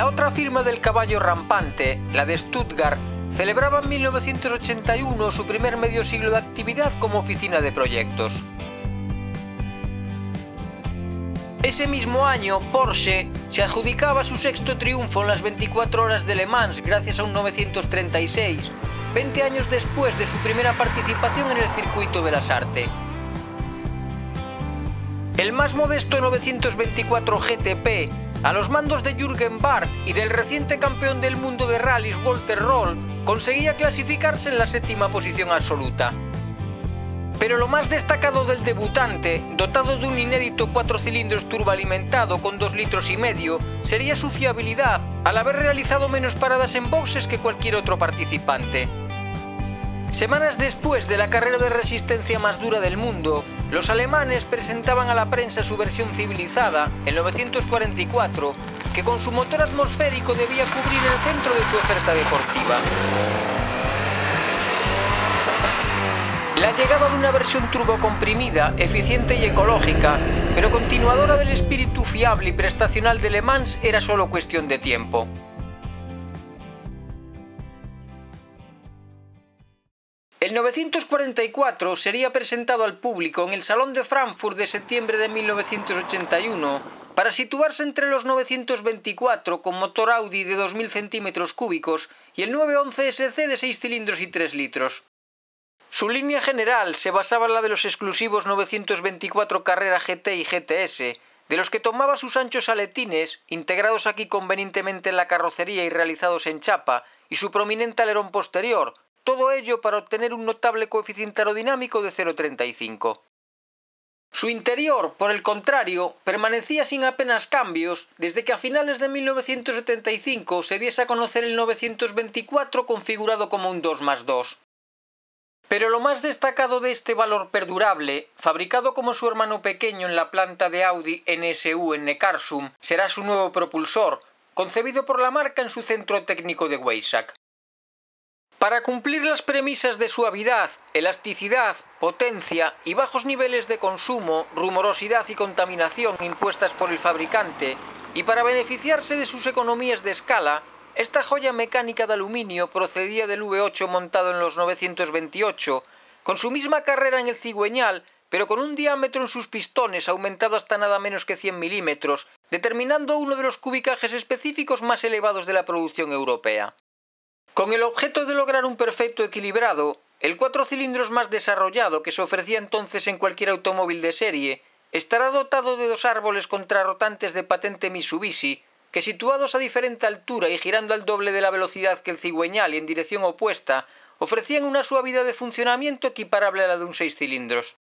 La otra firma del caballo rampante, la de Stuttgart, celebraba en 1981 su primer medio siglo de actividad como oficina de proyectos. Ese mismo año, Porsche se adjudicaba su sexto triunfo en las 24 horas de Le Mans gracias a un 936, 20 años después de su primera participación en el circuito de las Artes. El más modesto 924 GTP a los mandos de Jürgen Barth y del reciente campeón del mundo de rallies Walter Roll, conseguía clasificarse en la séptima posición absoluta. Pero lo más destacado del debutante, dotado de un inédito cuatro cilindros turboalimentado con 2 litros y medio, sería su fiabilidad al haber realizado menos paradas en boxes que cualquier otro participante. Semanas después de la carrera de resistencia más dura del mundo, los alemanes presentaban a la prensa su versión civilizada en 1944, que con su motor atmosférico debía cubrir el centro de su oferta deportiva. La llegada de una versión turbocomprimida, eficiente y ecológica, pero continuadora del espíritu fiable y prestacional de Le Mans era solo cuestión de tiempo. El 944 sería presentado al público en el Salón de Frankfurt de septiembre de 1981 para situarse entre los 924 con motor Audi de 2.000 centímetros cúbicos y el 911 SC de 6 cilindros y 3 litros. Su línea general se basaba en la de los exclusivos 924 Carrera GT y GTS, de los que tomaba sus anchos aletines, integrados aquí convenientemente en la carrocería y realizados en chapa, y su prominente alerón posterior, todo ello para obtener un notable coeficiente aerodinámico de 0,35. Su interior, por el contrario, permanecía sin apenas cambios desde que a finales de 1975 se diese a conocer el 924 configurado como un 2 más 2. Pero lo más destacado de este valor perdurable, fabricado como su hermano pequeño en la planta de Audi NSU en Neckarsum, será su nuevo propulsor, concebido por la marca en su centro técnico de Weissach. Para cumplir las premisas de suavidad, elasticidad, potencia y bajos niveles de consumo, rumorosidad y contaminación impuestas por el fabricante, y para beneficiarse de sus economías de escala, esta joya mecánica de aluminio procedía del V8 montado en los 928, con su misma carrera en el cigüeñal, pero con un diámetro en sus pistones aumentado hasta nada menos que 100 milímetros, determinando uno de los cubicajes específicos más elevados de la producción europea. Con el objeto de lograr un perfecto equilibrado, el cuatro cilindros más desarrollado que se ofrecía entonces en cualquier automóvil de serie estará dotado de dos árboles contrarrotantes de patente Mitsubishi que situados a diferente altura y girando al doble de la velocidad que el cigüeñal y en dirección opuesta, ofrecían una suavidad de funcionamiento equiparable a la de un seis cilindros.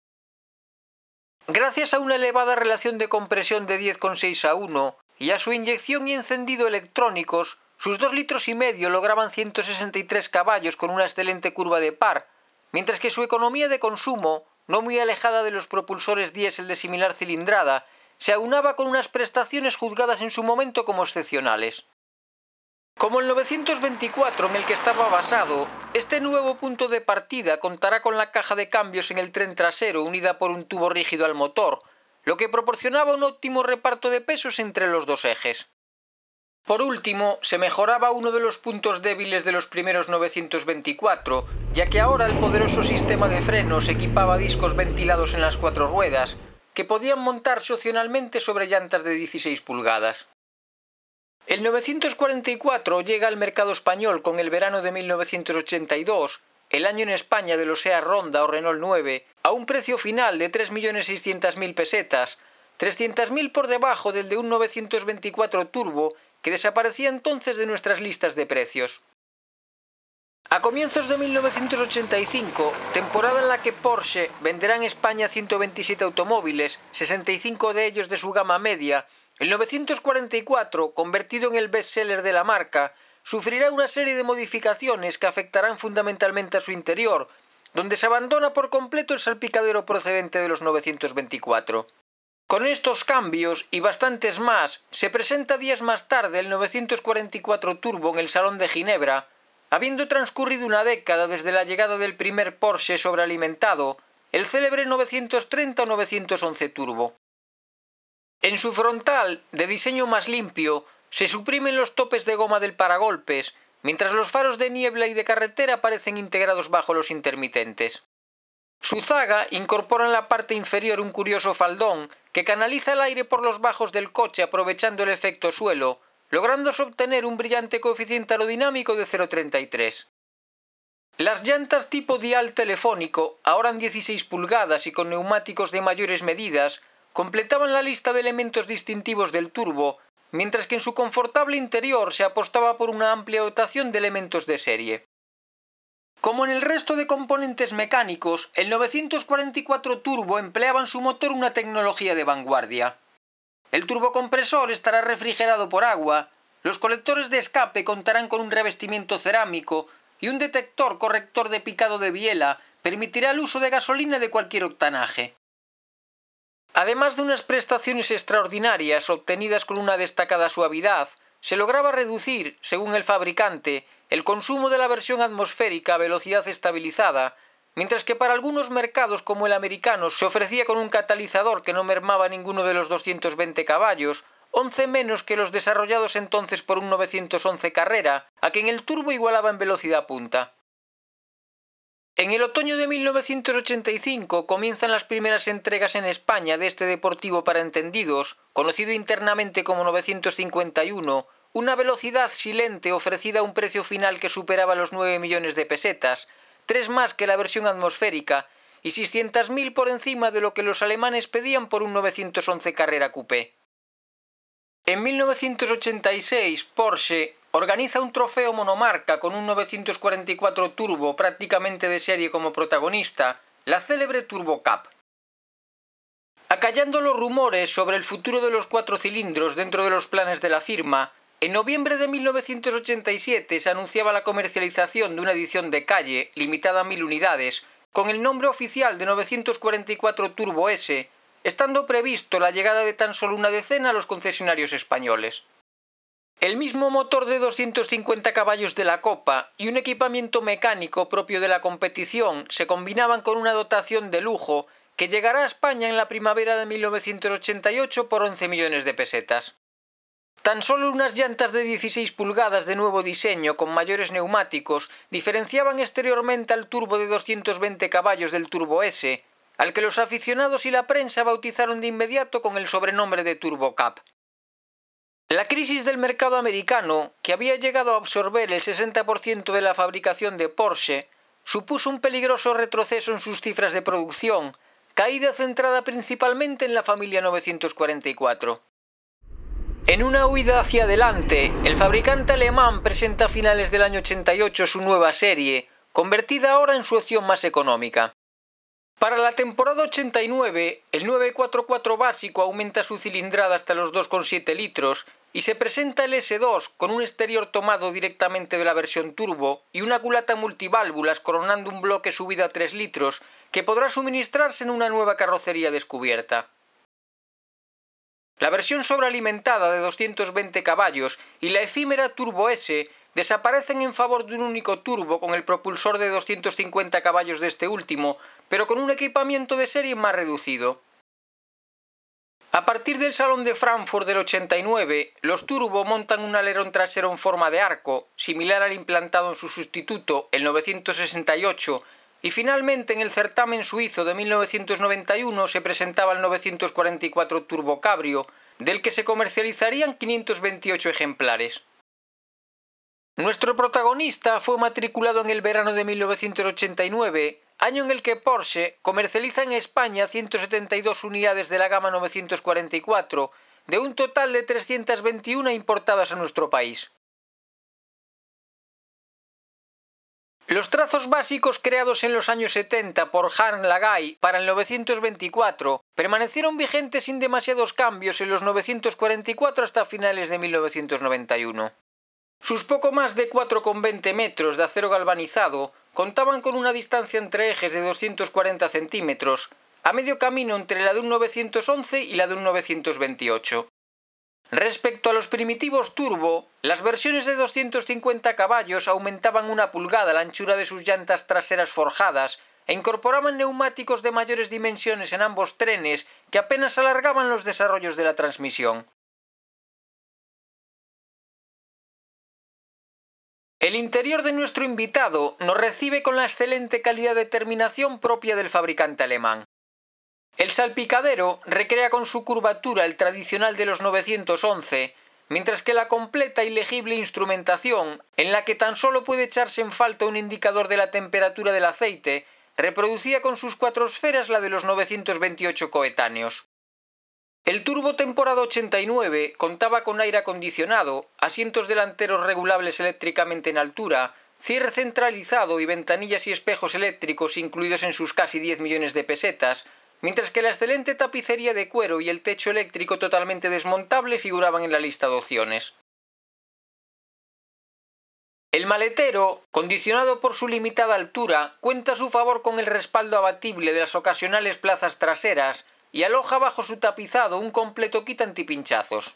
Gracias a una elevada relación de compresión de 10,6 a 1 y a su inyección y encendido electrónicos, sus dos litros y medio lograban 163 caballos con una excelente curva de par, mientras que su economía de consumo, no muy alejada de los propulsores diésel de similar cilindrada, se aunaba con unas prestaciones juzgadas en su momento como excepcionales. Como el 924 en el que estaba basado, este nuevo punto de partida contará con la caja de cambios en el tren trasero unida por un tubo rígido al motor, lo que proporcionaba un óptimo reparto de pesos entre los dos ejes. Por último, se mejoraba uno de los puntos débiles de los primeros 924, ya que ahora el poderoso sistema de frenos equipaba discos ventilados en las cuatro ruedas, que podían montarse opcionalmente sobre llantas de 16 pulgadas. El 944 llega al mercado español con el verano de 1982, el año en España de los SEA Ronda o Renault 9, a un precio final de 3.600.000 pesetas, 300.000 por debajo del de un 924 Turbo que desaparecía entonces de nuestras listas de precios. A comienzos de 1985, temporada en la que Porsche venderá en España 127 automóviles, 65 de ellos de su gama media, el 944, convertido en el bestseller de la marca, sufrirá una serie de modificaciones que afectarán fundamentalmente a su interior, donde se abandona por completo el salpicadero procedente de los 924. Con estos cambios y bastantes más, se presenta días más tarde el 944 Turbo en el Salón de Ginebra, habiendo transcurrido una década desde la llegada del primer Porsche sobrealimentado, el célebre 930 911 Turbo. En su frontal, de diseño más limpio, se suprimen los topes de goma del paragolpes, mientras los faros de niebla y de carretera parecen integrados bajo los intermitentes. Su zaga incorpora en la parte inferior un curioso faldón que canaliza el aire por los bajos del coche aprovechando el efecto suelo, lográndose obtener un brillante coeficiente aerodinámico de 0,33. Las llantas tipo dial telefónico, ahora en 16 pulgadas y con neumáticos de mayores medidas, completaban la lista de elementos distintivos del turbo, mientras que en su confortable interior se apostaba por una amplia dotación de elementos de serie. Como en el resto de componentes mecánicos, el 944 Turbo empleaba en su motor una tecnología de vanguardia. El turbocompresor estará refrigerado por agua, los colectores de escape contarán con un revestimiento cerámico y un detector corrector de picado de biela permitirá el uso de gasolina de cualquier octanaje. Además de unas prestaciones extraordinarias obtenidas con una destacada suavidad, se lograba reducir, según el fabricante, el consumo de la versión atmosférica a velocidad estabilizada, mientras que para algunos mercados como el americano se ofrecía con un catalizador que no mermaba ninguno de los 220 caballos, 11 menos que los desarrollados entonces por un 911 Carrera, a quien el turbo igualaba en velocidad punta. En el otoño de 1985 comienzan las primeras entregas en España de este deportivo para entendidos, conocido internamente como 951, una velocidad silente ofrecida a un precio final que superaba los 9 millones de pesetas, tres más que la versión atmosférica y 600.000 por encima de lo que los alemanes pedían por un 911 Carrera Coupé. En 1986, Porsche organiza un trofeo monomarca con un 944 Turbo prácticamente de serie como protagonista, la célebre Turbo Cup. Acallando los rumores sobre el futuro de los cuatro cilindros dentro de los planes de la firma, en noviembre de 1987 se anunciaba la comercialización de una edición de calle, limitada a mil unidades, con el nombre oficial de 944 Turbo S, estando previsto la llegada de tan solo una decena a los concesionarios españoles. El mismo motor de 250 caballos de la Copa y un equipamiento mecánico propio de la competición se combinaban con una dotación de lujo que llegará a España en la primavera de 1988 por 11 millones de pesetas. Tan solo unas llantas de 16 pulgadas de nuevo diseño con mayores neumáticos diferenciaban exteriormente al turbo de 220 caballos del Turbo S, al que los aficionados y la prensa bautizaron de inmediato con el sobrenombre de Turbo Cup. La crisis del mercado americano, que había llegado a absorber el 60% de la fabricación de Porsche, supuso un peligroso retroceso en sus cifras de producción, caída centrada principalmente en la familia 944. En una huida hacia adelante, el fabricante alemán presenta a finales del año 88 su nueva serie, convertida ahora en su opción más económica. Para la temporada 89, el 944 básico aumenta su cilindrada hasta los 2,7 litros y se presenta el S2 con un exterior tomado directamente de la versión turbo y una culata multiválvulas coronando un bloque subido a 3 litros que podrá suministrarse en una nueva carrocería descubierta. La versión sobrealimentada de 220 caballos y la efímera Turbo S desaparecen en favor de un único turbo con el propulsor de 250 caballos de este último, pero con un equipamiento de serie más reducido. A partir del Salón de Frankfurt del 89, los turbo montan un alerón trasero en forma de arco, similar al implantado en su sustituto, el 968, y finalmente en el certamen suizo de 1991 se presentaba el 944 Turbo Cabrio, del que se comercializarían 528 ejemplares. Nuestro protagonista fue matriculado en el verano de 1989, año en el que Porsche comercializa en España 172 unidades de la gama 944, de un total de 321 importadas a nuestro país. Los trazos básicos creados en los años 70 por Han Lagai para el 924 permanecieron vigentes sin demasiados cambios en los 944 hasta finales de 1991. Sus poco más de 4,20 metros de acero galvanizado contaban con una distancia entre ejes de 240 centímetros, a medio camino entre la de un 911 y la de un 928. Respecto a los primitivos turbo, las versiones de 250 caballos aumentaban una pulgada la anchura de sus llantas traseras forjadas e incorporaban neumáticos de mayores dimensiones en ambos trenes que apenas alargaban los desarrollos de la transmisión. El interior de nuestro invitado nos recibe con la excelente calidad de terminación propia del fabricante alemán. El salpicadero recrea con su curvatura el tradicional de los 911, mientras que la completa y legible instrumentación, en la que tan solo puede echarse en falta un indicador de la temperatura del aceite, reproducía con sus cuatro esferas la de los 928 coetáneos. El Turbo temporada 89 contaba con aire acondicionado, asientos delanteros regulables eléctricamente en altura, cierre centralizado y ventanillas y espejos eléctricos incluidos en sus casi 10 millones de pesetas, mientras que la excelente tapicería de cuero y el techo eléctrico totalmente desmontable figuraban en la lista de opciones. El maletero, condicionado por su limitada altura, cuenta a su favor con el respaldo abatible de las ocasionales plazas traseras y aloja bajo su tapizado un completo kit antipinchazos.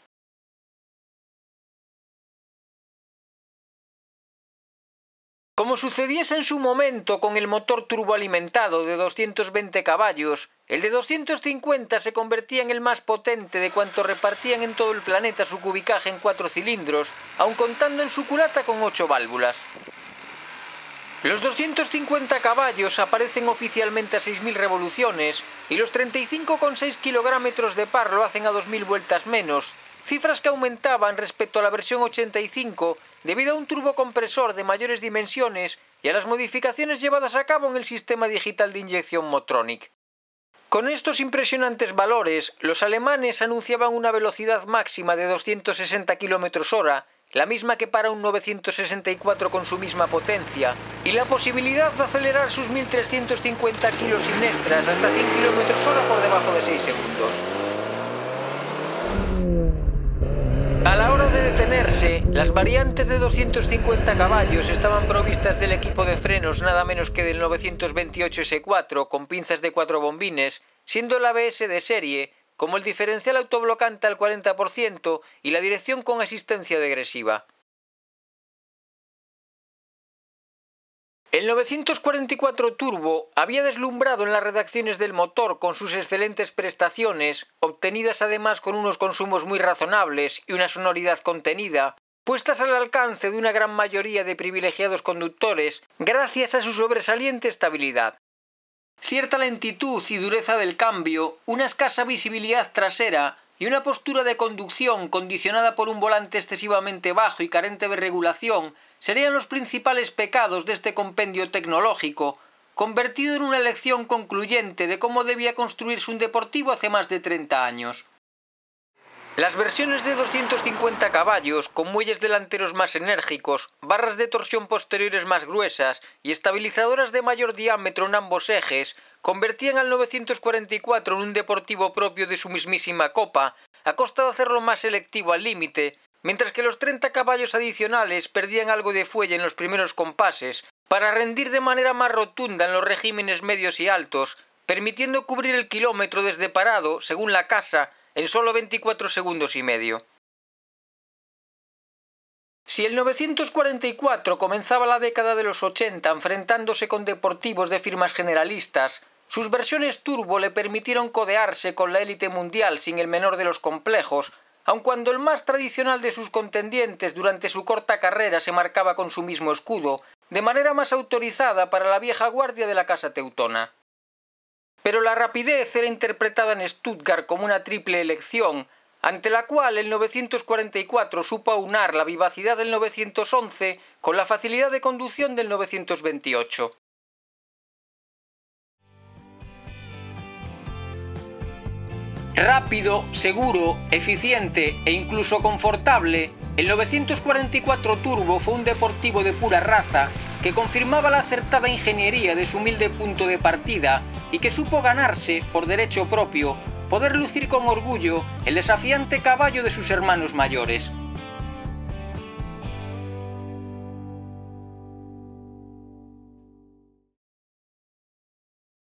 Como sucediese en su momento con el motor turboalimentado de 220 caballos, el de 250 se convertía en el más potente de cuantos repartían en todo el planeta su cubicaje en cuatro cilindros, aun contando en su culata con ocho válvulas. Los 250 caballos aparecen oficialmente a 6.000 revoluciones y los 35,6 kilogramos de par lo hacen a 2.000 vueltas menos, cifras que aumentaban respecto a la versión 85 debido a un turbocompresor de mayores dimensiones y a las modificaciones llevadas a cabo en el sistema digital de inyección Motronic. Con estos impresionantes valores, los alemanes anunciaban una velocidad máxima de 260 km hora, la misma que para un 964 con su misma potencia, y la posibilidad de acelerar sus 1.350 kg sin hasta 100 km hora por debajo de 6 segundos. de detenerse, las variantes de 250 caballos estaban provistas del equipo de frenos nada menos que del 928 S4 con pinzas de cuatro bombines, siendo el ABS de serie, como el diferencial autoblocante al 40% y la dirección con asistencia degresiva. El 944 Turbo había deslumbrado en las redacciones del motor con sus excelentes prestaciones, obtenidas además con unos consumos muy razonables y una sonoridad contenida, puestas al alcance de una gran mayoría de privilegiados conductores gracias a su sobresaliente estabilidad. Cierta lentitud y dureza del cambio, una escasa visibilidad trasera y una postura de conducción condicionada por un volante excesivamente bajo y carente de regulación serían los principales pecados de este compendio tecnológico, convertido en una lección concluyente de cómo debía construirse un deportivo hace más de 30 años. Las versiones de 250 caballos, con muelles delanteros más enérgicos, barras de torsión posteriores más gruesas y estabilizadoras de mayor diámetro en ambos ejes, convertían al 944 en un deportivo propio de su mismísima copa, a costa de hacerlo más selectivo al límite, mientras que los 30 caballos adicionales perdían algo de fuelle en los primeros compases, para rendir de manera más rotunda en los regímenes medios y altos, permitiendo cubrir el kilómetro desde parado, según la casa, en solo 24 segundos y medio. Si el 944 comenzaba la década de los 80 enfrentándose con deportivos de firmas generalistas, sus versiones turbo le permitieron codearse con la élite mundial sin el menor de los complejos, aun cuando el más tradicional de sus contendientes durante su corta carrera se marcaba con su mismo escudo, de manera más autorizada para la vieja guardia de la Casa Teutona. Pero la rapidez era interpretada en Stuttgart como una triple elección, ante la cual el 944 supo aunar la vivacidad del 911 con la facilidad de conducción del 928. rápido, seguro, eficiente e incluso confortable, el 944 Turbo fue un deportivo de pura raza que confirmaba la acertada ingeniería de su humilde punto de partida y que supo ganarse, por derecho propio, poder lucir con orgullo el desafiante caballo de sus hermanos mayores.